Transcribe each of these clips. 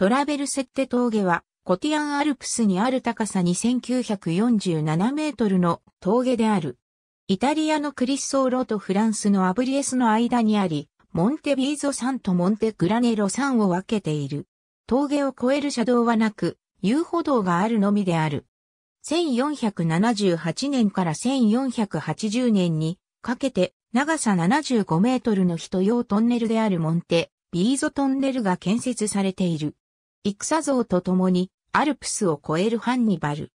トラベルセッテ峠は、コティアンアルプスにある高さ2947メートルの峠である。イタリアのクリッソーロとフランスのアブリエスの間にあり、モンテビーゾ山とモンテグラネロ山を分けている。峠を越える車道はなく、遊歩道があるのみである。1478年から1480年にかけて長さ75メートルの人用トンネルであるモンテビーゾトンネルが建設されている。戦像と共にアルプスを越えるハンニバル。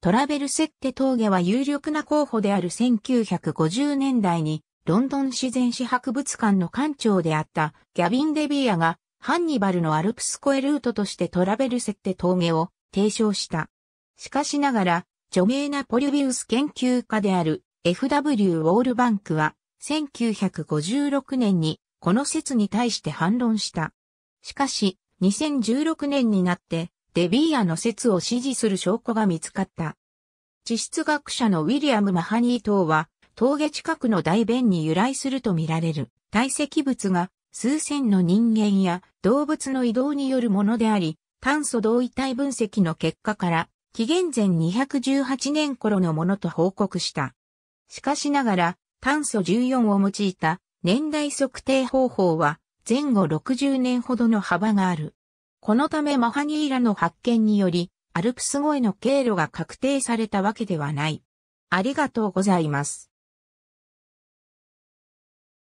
トラベルセッテ峠は有力な候補である1950年代にロンドン自然史博物館の館長であったギャビン・デビーアがハンニバルのアルプス越えルートとしてトラベルセッテ峠を提唱した。しかしながら著名なポリュビウス研究家である F.W. ウォールバンクは1956年にこの説に対して反論した。しかし、2016年になってデビーアの説を支持する証拠が見つかった。地質学者のウィリアム・マハニー等は峠近くの大便に由来するとみられる堆積物が数千の人間や動物の移動によるものであり、炭素同位体分析の結果から紀元前218年頃のものと報告した。しかしながら炭素14を用いた年代測定方法は前後60年ほどの幅がある。このためマハニーラの発見により、アルプス越えの経路が確定されたわけではない。ありがとうございます。